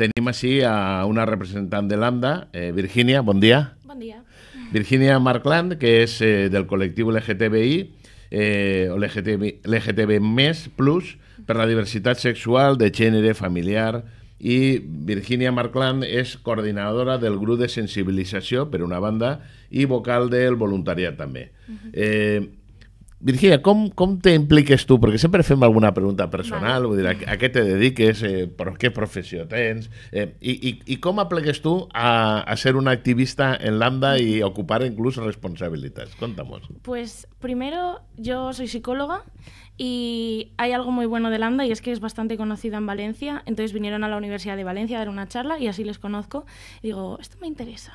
Tenim així a una representant de l'ANDA, eh, Virgínia, bon dia. Bon dia. Virgínia Markland, que és eh, del col·lectiu LGTBI, eh, o LGTB, LGTB plus per la diversitat sexual, de gènere, familiar, i Virginia Markland és coordinadora del grup de sensibilització, per una banda, i vocal del voluntariat també. Uh -huh. eh, Virginia, ¿cómo te impliques tú? Porque siempre hacemos alguna pregunta personal, a, qué te dediques, eh, por qué profesión tens, eh, y, a, ser una activista en Lambda y ocupar incluso responsabilidades? Contamos. Pues primero, yo soy psicóloga y hay algo muy bueno de Lambda y es que es bastante conocida en Valencia, entonces vinieron a la Universidad de Valencia a dar una charla y así les conozco. Y digo, esto me interesa.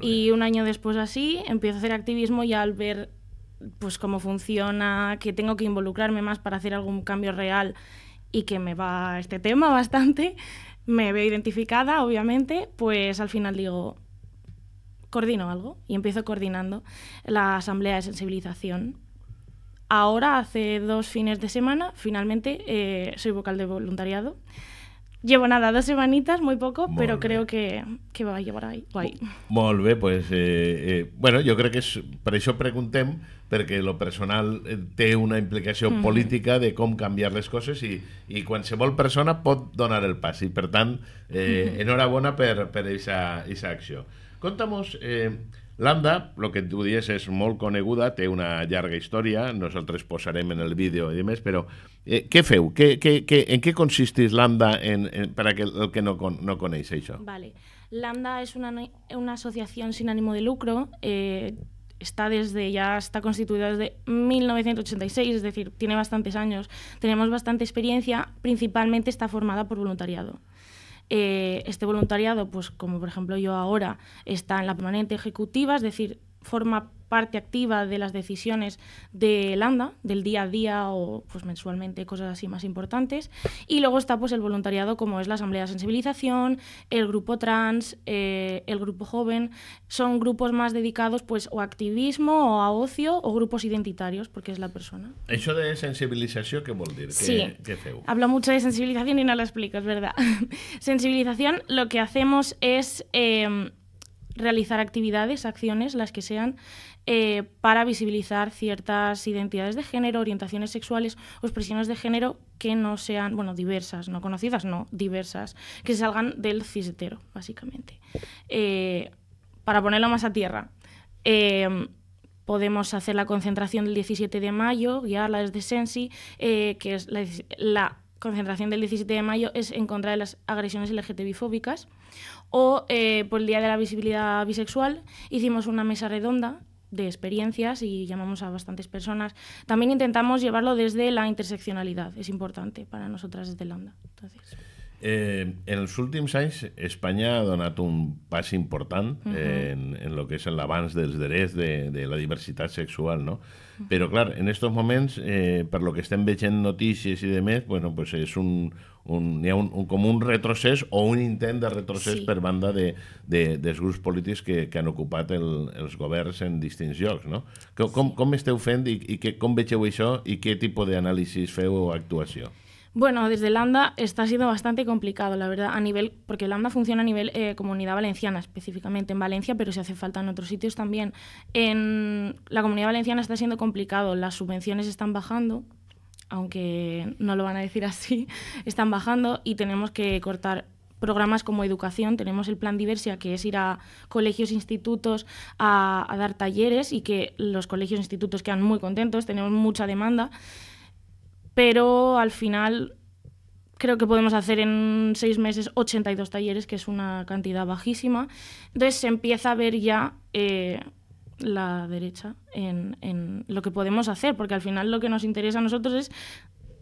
Y un año después así empiezo a hacer activismo y al ver pues cómo funciona, que tengo que involucrarme más para hacer algún cambio real y que me va este tema bastante, me veo identificada, obviamente, pues al final digo, coordino algo y empiezo coordinando la asamblea de sensibilización. Ahora, hace dos fines de semana, finalmente eh, soy vocal de voluntariado Llevo nada, dos semanitas, muy poco, Molt pero bé. creo que, que va a llevar ahí. Guay. Molt bé, pues, eh, eh, bueno, jo crec que és, per això preguntem, perquè lo personal eh, té una implicació mm. política de com canviar les coses i, i qualsevol persona pot donar el pas. I, per tant, eh, mm. enhorabona per, per aquesta acció. Contamos, eh, Lambda, lo que tu dices es molt coneguda, te una larga historia, nosotros posaremos en el vídeo de mes, pero eh, ¿qué feu? en qué consistís Lambda para que, el que no, no eso? Vale. Lambda es una, una asociación sin ánimo de lucro, eh, está desde ya está constituida desde 1986, es decir, tiene bastantes años. Tenemos bastante experiencia, principalmente está formada por voluntariado. Eh, este voluntariado, pues como por ejemplo yo ahora, está en la permanente ejecutiva, es decir, forma parte activa de las decisiones de ANDA, del día a día o pues mensualmente, cosas así más importantes. Y luego está pues el voluntariado como es la Asamblea de Sensibilización, el grupo trans, eh, el grupo joven. Son grupos más dedicados pues o a activismo o a ocio o grupos identitarios, porque es la persona. Eso de sensibilización, ¿qué vol dir? Sí, hablo habla mucho de sensibilización y no lo explico, es verdad. sensibilización lo que hacemos es... Em, realizar actividades, acciones, las que sean, eh, para visibilizar ciertas identidades de género, orientaciones sexuales o expresiones de género que no sean, bueno, diversas, no conocidas, no, diversas, que salgan del cisetero, básicamente. Eh, para ponerlo más a tierra, em, podemos hacer la concentración del 17 de mayo, guiarla desde Sensi, eh, que es la, concentración del 17 de mayo es en contra de las agresiones LGTB fóbicas o eh, por el Día de la Visibilidad Bisexual hicimos una mesa redonda de experiencias y llamamos a bastantes personas. También intentamos llevarlo desde la interseccionalidad, es importante para nosotras desde Landa. Entonces. Eh, en els últims anys Espanya ha donat un pas important uh -huh. en, en lo que és l'avanç dels drets de, de la diversitat sexual, no? Uh -huh. Però, clar, en aquests moments, eh, per lo que estem veient notícies i demés, bueno, pues és un, un, hi ha un, un, com un retrocés o un intent de retrocés sí. per banda de, de, dels grups polítics que, que han ocupat el, els governs en distints llocs, no? Com, com, com esteu fent i, i que, com vegeu això i què tipus d'anàlisis feu o actuació? Bueno, desde Lambda está siendo bastante complicado, la verdad, a nivel, porque Lambda funciona a nivel eh, comunidad valenciana, específicamente en Valencia, pero se hace falta en otros sitios también. En la comunidad valenciana está siendo complicado, las subvenciones están bajando, aunque no lo van a decir así, están bajando y tenemos que cortar programas como educación, tenemos el plan Diversia, que es ir a colegios, institutos a, a dar talleres y que los colegios, institutos quedan muy contentos, tenemos mucha demanda pero al final creo que podemos hacer en seis meses 82 talleres, que es una cantidad bajísima. Entonces se empieza a ver ya eh, la derecha en, lo que podemos hacer, porque al final lo que nos interesa a nosotros es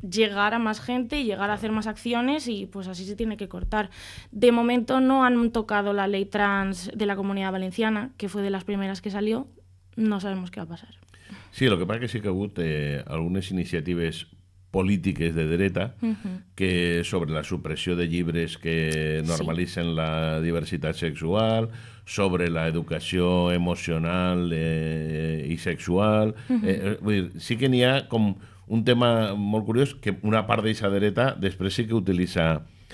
llegar a más gente y llegar a hacer más acciones y pues así se tiene que cortar. De momento no han tocado la ley trans de la comunidad valenciana, que fue de las primeras que salió. No sabemos qué va a pasar. Sí, lo que pasa que sí que hubo eh, algunas iniciativas... polítiques de dreta uh -huh. que sobre la supressió de llibres que normalitzen sí. la diversitat sexual, sobre la educació emocional eh, i sexual... Uh eh, -huh. eh, vull dir, sí que n'hi ha com un tema molt curiós que una part d'aquesta dreta després sí que utilitza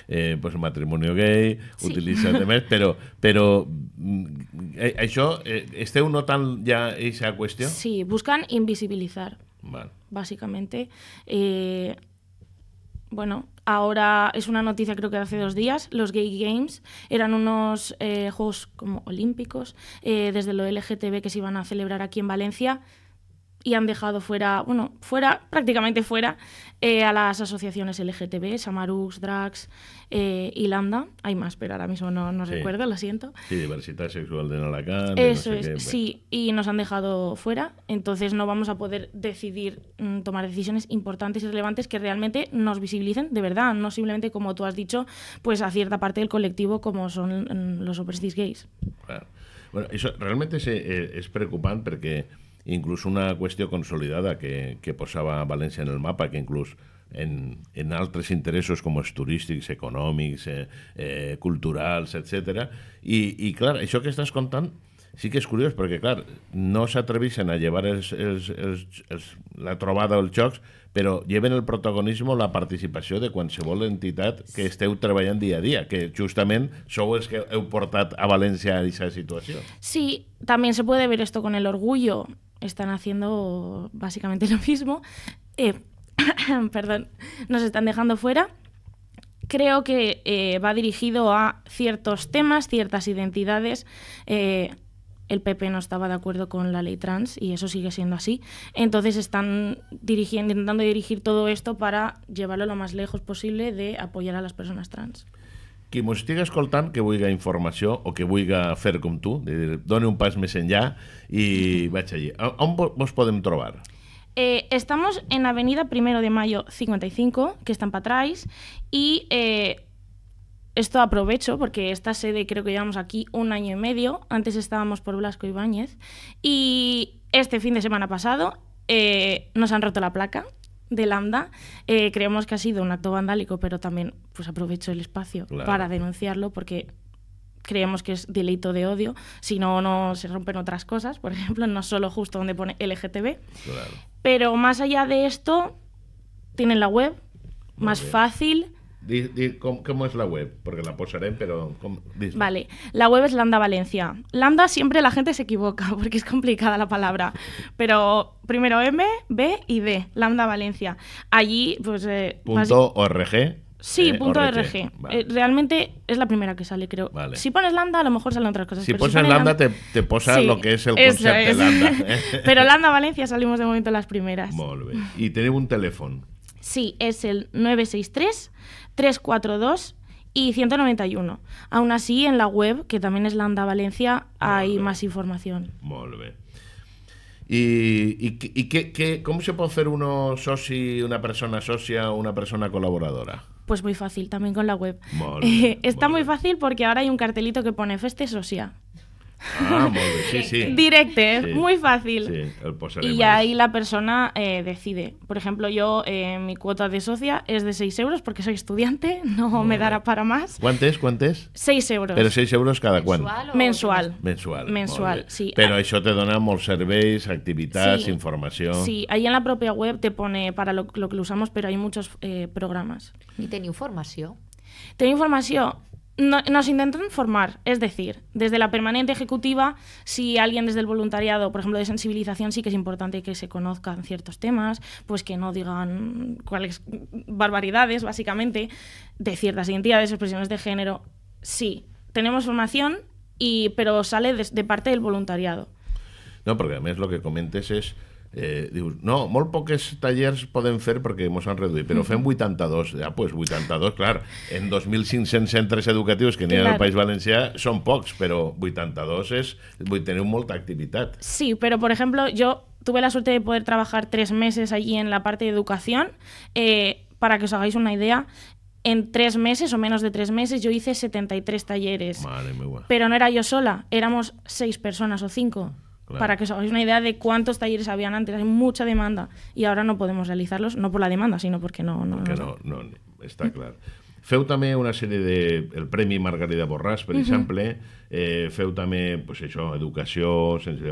eh, pues, matrimonio gay, sí. utilitza més, però, però mm, eh, això, eh, esteu notant ja aquesta qüestió? Sí, busquen invisibilitzar Básicamente. Eh, bueno, ahora es una noticia creo que de hace dos días, los Gay Games eran unos eh, juegos como olímpicos eh, desde lo LGTB que se iban a celebrar aquí en Valencia y han dejado fuera, bueno, fuera, prácticamente fuera, eh, a las asociaciones LGTB, Samarux, Drax eh, y Lambda. Hay más, pero ahora mismo no, recuerdo, lo siento. Sí, diversidad sexual de Nalacán. Eso es, sí, y nos han dejado fuera. Entonces no vamos a poder decidir, mm, tomar decisiones importantes y relevantes que realmente nos visibilicen de verdad, no simplemente, como tú has dicho, pues a cierta parte del colectivo como son mm, los hombres gays. Claro. Bueno, eso realmente es eh, preocupante porque... incluso una qüestió consolidada que, que posava València en el mapa, que inclús en, en altres interessos com els turístics, econòmics, eh, eh, culturals, etc. I, I, clar, això que estàs contant sí que és curiós, perquè, clar, no s'atreveixen a llevar els, els, els, els, la trobada dels jocs, però lleven el protagonisme la participació de qualsevol entitat que esteu treballant dia a dia, que justament sou els que heu portat a València a aquesta situació. Sí, també se puede ver esto con el orgullo. están haciendo básicamente lo mismo. Eh, perdón, nos están dejando fuera. Creo que eh, va dirigido a ciertos temas, ciertas identidades. Eh, el PP no estaba de acuerdo con la ley trans y eso sigue siendo así. Entonces están dirigiendo, intentando dirigir todo esto para llevarlo lo más lejos posible de apoyar a las personas trans qui m'ho estigui escoltant que vulgui información o que vulgui fer com tú de un pas més ya y vaig allí. On vos podem trobar? Eh, estamos en Avenida Primero de Mayo 55, que están para atrás y eh, esto aprovecho porque esta sede creo que llevamos aquí un año y medio, antes estábamos por Blasco Ibáñez, y este fin de semana pasado eh, nos han roto la placa de Lambda. Eh, creemos que ha sido un acto vandálico, pero también pues aprovecho el espacio para denunciarlo porque creemos que es delito de odio, si no, no se rompen otras cosas, por ejemplo, no solo justo donde pone LGTB. Pero más allá de esto, tienen la web, más fácil, ¿cómo, es la web? Porque la posaré, pero... Vale, la web es Lambda Valencia. Lambda siempre la gente se equivoca porque es complicada la palabra, pero primero M, B y D, Lambda Valencia. Allí, pues... Eh, eh, punto org. Sí, punto org. realmente es la primera que sale, creo. Si pones lambda, a lo mejor salen otras cosas. Si pones lambda, te, te posa lo que es el concepto de lambda. Eh. pero lambda Valencia salimos de momento las primeras. Y tenemos un teléfono. Sí, es el 963 342 y 191. Aún así, en la web, que también es Landa Valencia, hay más información. Y ¿Y cómo se puede hacer uno soci, una persona socia o una persona colaboradora? Pues muy fácil, también con la web. está muy fácil porque ahora hay un cartelito que pone Feste Socia. Ah, Directe, ¿eh? muy fácil. y ahí la persona eh, decide. Por ejemplo, yo, eh, mi cuota de socia es de 6 euros porque soy estudiante, no me dará para más. ¿Cuánto es? 6 euros. Pero 6 euros cada cuánto. Mensual. Mensual. Mensual, sí. Pero eso te donamos surveys, actividades, información. Sí, ahí en la propia web te pone para lo, que lo usamos, pero hay muchos programas. ¿Y tiene información? Tiene información nos intentan formar, es decir, desde la permanente ejecutiva, si alguien desde el voluntariado, por ejemplo, de sensibilización, sí que es importante que se conozcan ciertos temas, pues que no digan cuáles barbaridades, básicamente, de ciertas identidades, expresiones de género. Sí, tenemos formación, y, pero sale de, de parte del voluntariado. No, porque además lo que comentes es eh, no, muy poques talleres pueden fer perquè hemos han reduït, però fem 82. Ja, pues 82, claro en 2.500 centros educativos que n'hi en el País Valencià són pocs, però 82 és... Vull tener molta actividad Sí, pero por ejemplo, yo tuve la suerte de poder trabajar tres meses allí en la parte de educación. Eh, para que os hagáis una idea, en tres meses o menos de tres meses yo hice 73 talleres. Pero no era yo sola, éramos seis personas o cinco. Claro. Para que os hagáis una idea de cuántos talleres habían antes, hay mucha demanda y ahora no podemos realizarlos, no por la demanda, sino porque no... no, porque no, no, no está claro. Feu també una sèrie de... El Premi Margarida Borràs, per uh -huh. exemple, eh, feu també, pues, això, educació, sense...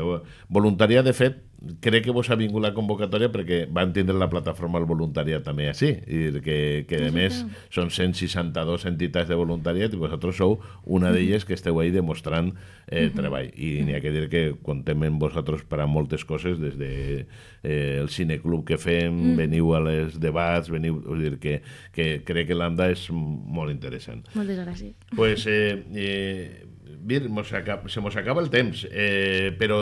voluntariat, de fet, crec que vos ha vingut la convocatòria perquè van tindre la plataforma del voluntariat també així, i que, que a més són 162 entitats de voluntariat i vosaltres sou una d'elles que esteu ahí demostrant eh, treball. I n'hi ha que dir que contem amb vosaltres per a moltes coses, des de eh, el cineclub que fem, mm. veniu a les debats, veniu... Vull dir que, que crec que l'Anda és molt interessant. Moltes gràcies. Pues, eh, eh, Vir, se mos acaba el temps, eh, però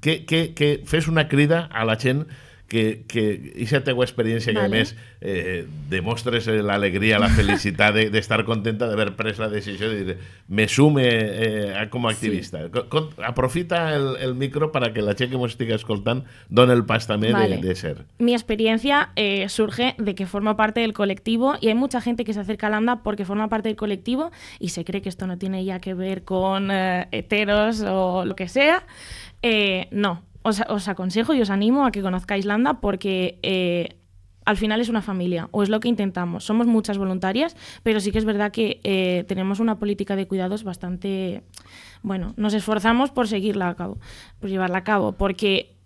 que, que, que fes una crida a la Chen que, que esa experiencia experiència que a eh, demuestres eh, la alegría la felicidad de, estar contenta de haber preso la decisión de me sume eh, como activista. aprofita el, el micro para que la gent que mos que escoltant done el pas también de, ser. Mi experiencia surge de que forma parte del colectivo y hay mucha gente que se acerca a anda porque forma parte del colectivo y se cree que esto no tiene ya que ver con heteros o lo que sea. Eh, no, os, aconsejo y os animo a que conozcáis Landa porque eh, al final es una familia, o es lo que intentamos. Somos muchas voluntarias, pero sí que es verdad que eh, tenemos una política de cuidados bastante... Bueno, nos esforzamos por seguirla a cabo, por llevarla a cabo, porque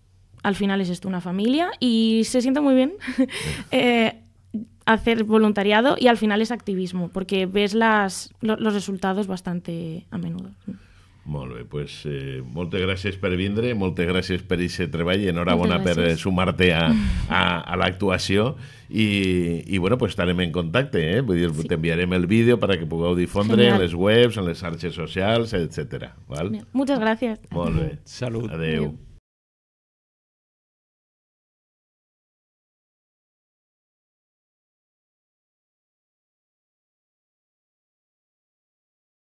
al final es esto una familia y se siente muy bien. hacer voluntariado y al final es activismo, porque ves las, los resultados bastante a menudo. Molt bé, pues, eh, moltes gràcies per vindre, moltes gràcies per aquest treball, enhorabona per eh, sumar-te a, a, a l'actuació i, i bueno, pues estarem en contacte, eh? vull dir, sí. t'enviarem el vídeo para que pugueu difondre Genial. en les webs, en les xarxes socials, etc. Moltes gràcies. Molt bé. Salut. Adéu. Adéu.